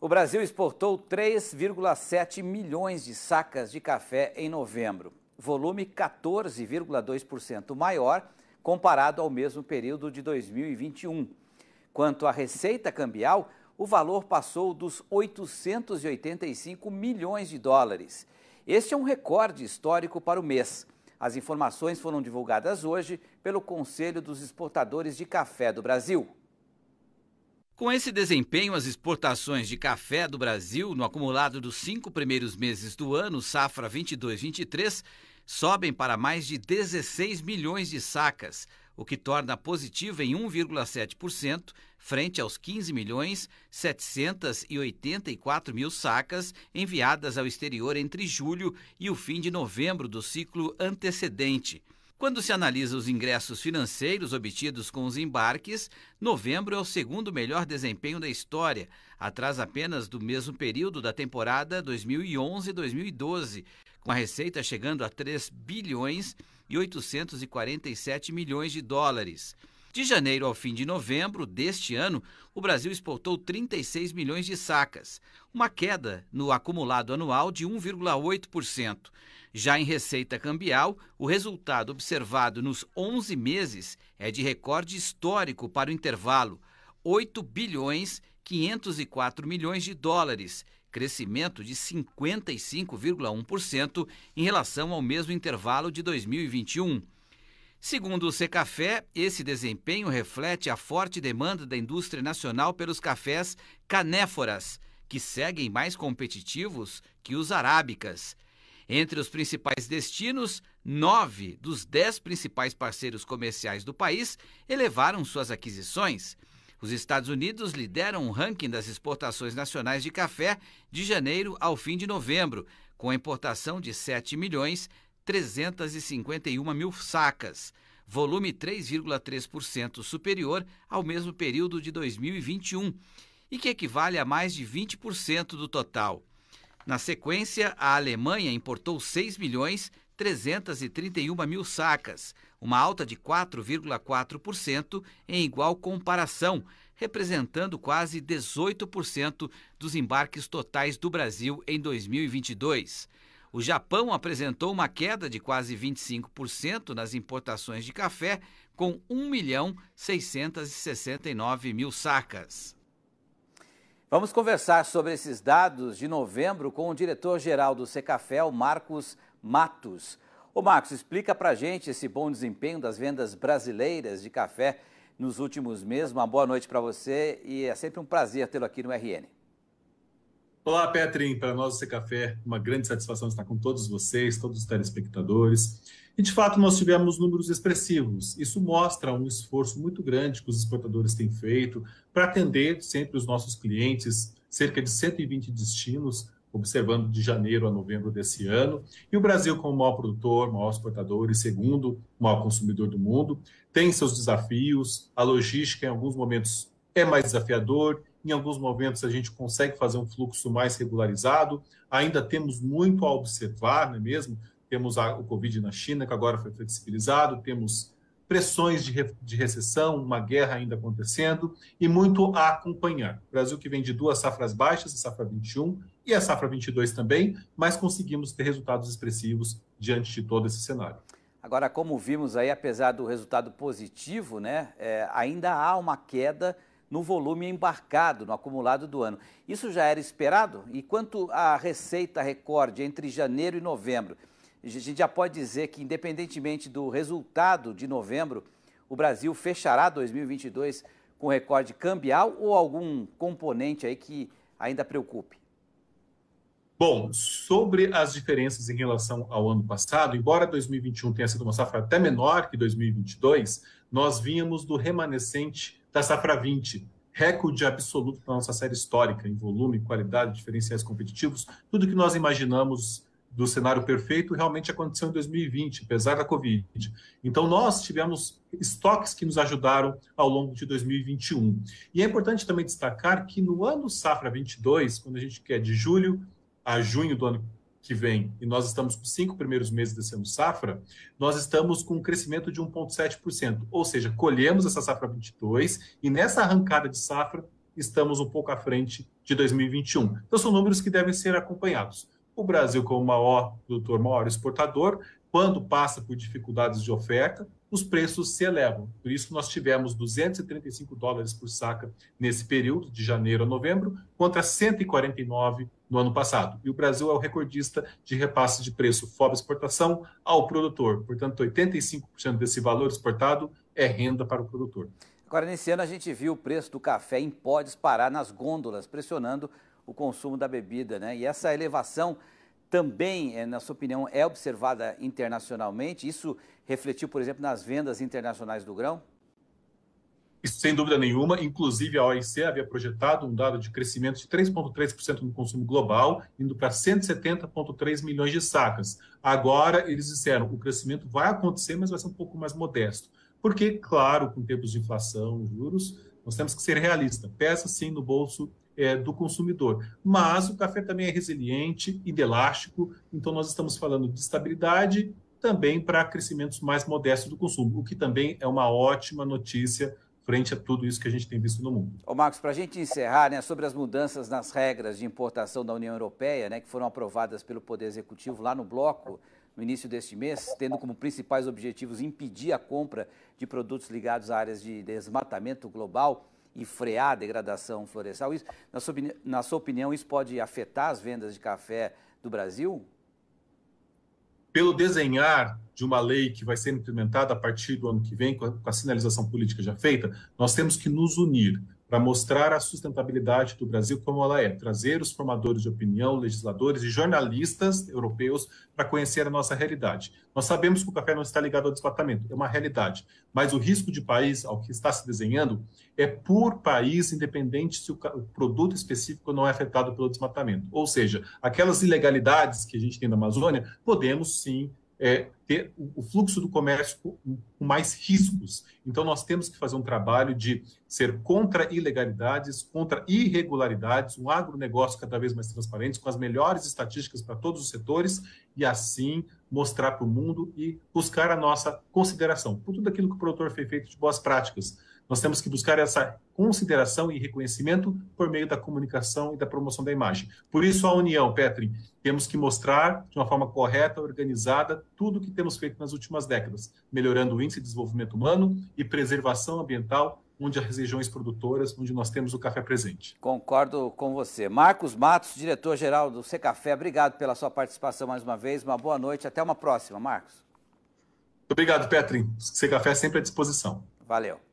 O Brasil exportou 3,7 milhões de sacas de café em novembro, volume 14,2% maior comparado ao mesmo período de 2021. Quanto à receita cambial, o valor passou dos 885 milhões de dólares. Este é um recorde histórico para o mês. As informações foram divulgadas hoje pelo Conselho dos Exportadores de Café do Brasil. Com esse desempenho, as exportações de café do Brasil, no acumulado dos cinco primeiros meses do ano, safra 22-23, sobem para mais de 16 milhões de sacas, o que torna positivo em 1,7% frente aos 15 milhões 784 mil sacas enviadas ao exterior entre julho e o fim de novembro do ciclo antecedente. Quando se analisa os ingressos financeiros obtidos com os embarques, novembro é o segundo melhor desempenho da história, atrás apenas do mesmo período da temporada 2011-2012, com a receita chegando a 3 bilhões e 847 milhões de dólares. De janeiro ao fim de novembro deste ano, o Brasil exportou 36 milhões de sacas, uma queda no acumulado anual de 1,8%. Já em receita cambial, o resultado observado nos 11 meses é de recorde histórico para o intervalo, 8 bilhões 504 milhões de dólares, crescimento de 55,1% em relação ao mesmo intervalo de 2021. Segundo o Secafé, esse desempenho reflete a forte demanda da indústria nacional pelos cafés canéforas, que seguem mais competitivos que os arábicas. Entre os principais destinos, nove dos dez principais parceiros comerciais do país elevaram suas aquisições. Os Estados Unidos lideram o ranking das exportações nacionais de café de janeiro ao fim de novembro, com a importação de 7 milhões 351 mil sacas, volume 3,3% superior ao mesmo período de 2021, e que equivale a mais de 20% do total. Na sequência, a Alemanha importou 6 milhões 331 mil sacas, uma alta de 4,4% em igual comparação, representando quase 18% dos embarques totais do Brasil em 2022. O Japão apresentou uma queda de quase 25% nas importações de café, com 1 milhão 669 mil sacas. Vamos conversar sobre esses dados de novembro com o diretor-geral do o Marcos Matos. Ô Marcos, explica pra gente esse bom desempenho das vendas brasileiras de café nos últimos meses. Uma boa noite para você e é sempre um prazer tê-lo aqui no RN. Olá, Petrin, para nós o Café, uma grande satisfação estar com todos vocês, todos os telespectadores. E de fato nós tivemos números expressivos. Isso mostra um esforço muito grande que os exportadores têm feito para atender sempre os nossos clientes, cerca de 120 destinos, observando de janeiro a novembro desse ano. E o Brasil, como maior produtor, maior exportador e segundo maior consumidor do mundo, tem seus desafios. A logística, em alguns momentos, é mais desafiador em alguns momentos a gente consegue fazer um fluxo mais regularizado. Ainda temos muito a observar, não é mesmo? Temos a, o Covid na China, que agora foi flexibilizado, temos pressões de, re, de recessão, uma guerra ainda acontecendo e muito a acompanhar. O Brasil que vem de duas safras baixas, a safra 21 e a safra 22 também, mas conseguimos ter resultados expressivos diante de todo esse cenário. Agora, como vimos aí, apesar do resultado positivo, né, é, ainda há uma queda no volume embarcado, no acumulado do ano. Isso já era esperado? E quanto à receita recorde entre janeiro e novembro? A gente já pode dizer que, independentemente do resultado de novembro, o Brasil fechará 2022 com recorde cambial ou algum componente aí que ainda preocupe? Bom, sobre as diferenças em relação ao ano passado, embora 2021 tenha sido uma safra até menor que 2022, nós vínhamos do remanescente da safra 20. Recorde absoluto para nossa série histórica, em volume, qualidade, diferenciais competitivos, tudo que nós imaginamos do cenário perfeito realmente aconteceu em 2020, apesar da Covid. Então, nós tivemos estoques que nos ajudaram ao longo de 2021. E é importante também destacar que no ano safra 22, quando a gente quer de julho a junho do ano que vem, e nós estamos com cinco primeiros meses desse ano safra, nós estamos com um crescimento de 1,7%. Ou seja, colhemos essa safra 22 e nessa arrancada de safra estamos um pouco à frente de 2021. Então, são números que devem ser acompanhados. O Brasil, como maior produtor, maior exportador, quando passa por dificuldades de oferta, os preços se elevam. Por isso, nós tivemos 235 dólares por saca nesse período, de janeiro a novembro, contra 149 no ano passado. E o Brasil é o recordista de repasse de preço FOB exportação ao produtor. Portanto, 85% desse valor exportado é renda para o produtor. Agora, nesse ano, a gente viu o preço do café em pó disparar nas gôndolas, pressionando o consumo da bebida. Né? E essa elevação também, eh, na sua opinião, é observada internacionalmente? Isso refletiu, por exemplo, nas vendas internacionais do grão? Sem dúvida nenhuma, inclusive a OIC havia projetado um dado de crescimento de 3,3% no consumo global, indo para 170,3 milhões de sacas. Agora, eles disseram, o crescimento vai acontecer, mas vai ser um pouco mais modesto. Porque, claro, com tempos de inflação, juros, nós temos que ser realistas. Peça sim no bolso é, do consumidor. Mas o café também é resiliente e elástico, então nós estamos falando de estabilidade também para crescimentos mais modestos do consumo, o que também é uma ótima notícia frente a tudo isso que a gente tem visto no mundo. Ô Marcos, para a gente encerrar, né, sobre as mudanças nas regras de importação da União Europeia, né, que foram aprovadas pelo Poder Executivo lá no bloco no início deste mês, tendo como principais objetivos impedir a compra de produtos ligados a áreas de desmatamento global e frear a degradação florestal. Isso, na, sua opinião, na sua opinião, isso pode afetar as vendas de café do Brasil? Pelo desenhar de uma lei que vai ser implementada a partir do ano que vem, com a sinalização política já feita, nós temos que nos unir para mostrar a sustentabilidade do Brasil como ela é, trazer os formadores de opinião, legisladores e jornalistas europeus para conhecer a nossa realidade. Nós sabemos que o café não está ligado ao desmatamento, é uma realidade, mas o risco de país ao que está se desenhando é por país, independente se o produto específico não é afetado pelo desmatamento. Ou seja, aquelas ilegalidades que a gente tem na Amazônia, podemos sim é, ter o fluxo do comércio com mais riscos. Então, nós temos que fazer um trabalho de ser contra ilegalidades, contra irregularidades, um agronegócio cada vez mais transparente, com as melhores estatísticas para todos os setores, e assim mostrar para o mundo e buscar a nossa consideração por tudo aquilo que o produtor fez feito de boas práticas nós temos que buscar essa consideração e reconhecimento por meio da comunicação e da promoção da imagem. Por isso, a união, Petri, temos que mostrar de uma forma correta, organizada, tudo o que temos feito nas últimas décadas, melhorando o índice de desenvolvimento humano e preservação ambiental onde as regiões produtoras, onde nós temos o café presente. Concordo com você. Marcos Matos, diretor-geral do Secafé, obrigado pela sua participação mais uma vez. Uma boa noite, até uma próxima, Marcos. Obrigado, Petri. Secafé sempre à disposição. Valeu.